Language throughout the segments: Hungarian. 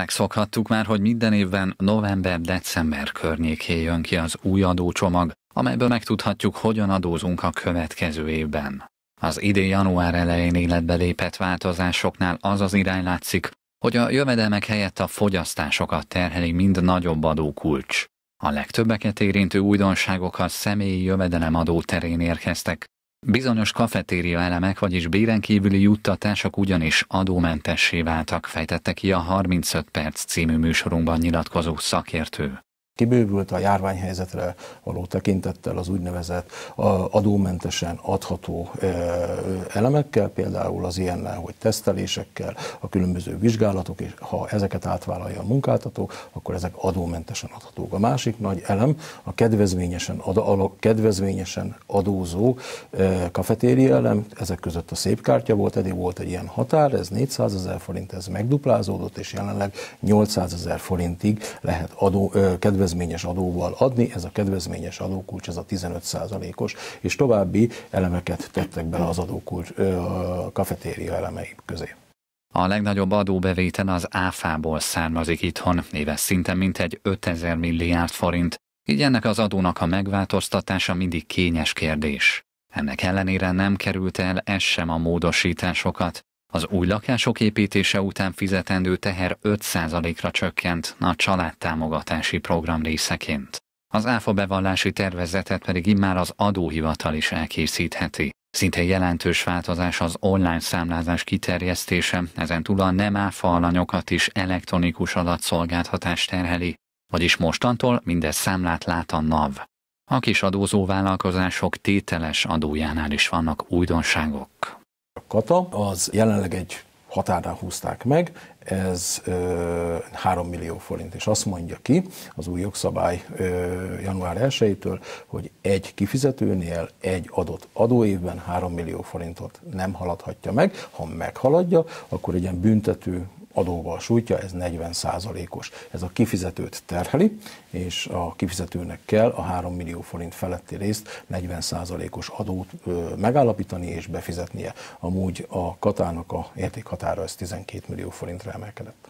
megszokhattuk már, hogy minden évben november-december környékén jön ki az új adócsomag, amelyből megtudhatjuk, hogyan adózunk a következő évben. Az idén január elején életbe lépett változásoknál az az irány látszik, hogy a jövedelmek helyett a fogyasztásokat terheli mind nagyobb adókulcs. A legtöbbeket érintő újdonságok a személyi jövedelemadó terén érkeztek, Bizonyos kafetéria elemek, vagyis béren kívüli juttatások ugyanis adómentessé váltak, fejtette ki a 35 perc című műsorunkban nyilatkozó szakértő kibővült a járványhelyzetre való tekintettel az úgynevezett adómentesen adható elemekkel, például az ilyennel, hogy tesztelésekkel, a különböző vizsgálatok, és ha ezeket átvállalja a munkáltató, akkor ezek adómentesen adhatók. A másik nagy elem a kedvezményesen, ad, a kedvezményesen adózó kafetéri elem, ezek között a szép kártya volt, eddig volt egy ilyen határ, ez 400 ezer forint, ez megduplázódott, és jelenleg 800 ezer forintig lehet adó, kedvezményesen kedvezményes adóval adni, ez a kedvezményes adókulcs, ez a 15%-os, és további elemeket tettek bele az adókulcs, a kafetéria elemei közé. A legnagyobb adóbevétel az áfából származik itthon, éves szinten mintegy 5000 milliárd forint, így ennek az adónak a megváltoztatása mindig kényes kérdés. Ennek ellenére nem került el ez sem a módosításokat, az új lakások építése után fizetendő teher 5%-ra csökkent a családtámogatási program részeként. Az áfa bevallási tervezetet pedig immár az adóhivatal is elkészítheti. Szinte jelentős változás az online számlázás kiterjesztése, ezen túl a nem áfa alanyokat is elektronikus adatszolgáltatás terheli, vagyis mostantól mindez számlát lát a NAV. A kis adózó vállalkozások tételes adójánál is vannak újdonságok. A kata az jelenleg egy határnál húzták meg, ez ö, 3 millió forint, és azt mondja ki az új jogszabály ö, január 1-től, hogy egy kifizetőnél egy adott adóévben 3 millió forintot nem haladhatja meg, ha meghaladja, akkor egy ilyen büntető adóval sújtja, ez 40 százalékos. Ez a kifizetőt terheli, és a kifizetőnek kell a 3 millió forint feletti részt 40 százalékos adót ö, megállapítani és befizetnie. Amúgy a katának a értékhatára ez 12 millió forintra emelkedett.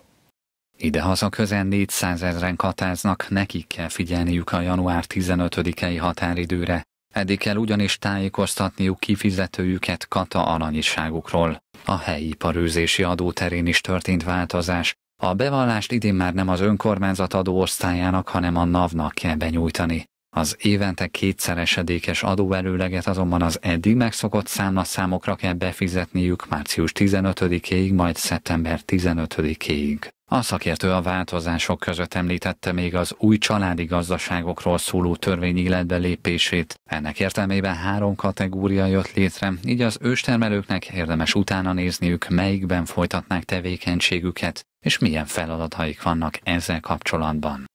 Idehaza közel 400 ezeren katáznak, nekik kell figyelniük a január 15-i határidőre. Eddig kell ugyanis tájékoztatniuk kifizetőjüket kata aranyiságukról. A helyi parőzési adó terén is történt változás. A bevallást idén már nem az önkormányzat adóosztályának, hanem a NAV-nak kell benyújtani. Az évente esedékes adóerőleget azonban az eddig megszokott számokra kell befizetniük március 15-éig, majd szeptember 15-éig. A szakértő a változások között említette még az új családi gazdaságokról szóló törvény életbe lépését. Ennek értelmében három kategória jött létre, így az őstermelőknek érdemes utána nézniük, melyikben folytatnák tevékenységüket, és milyen feladataik vannak ezzel kapcsolatban.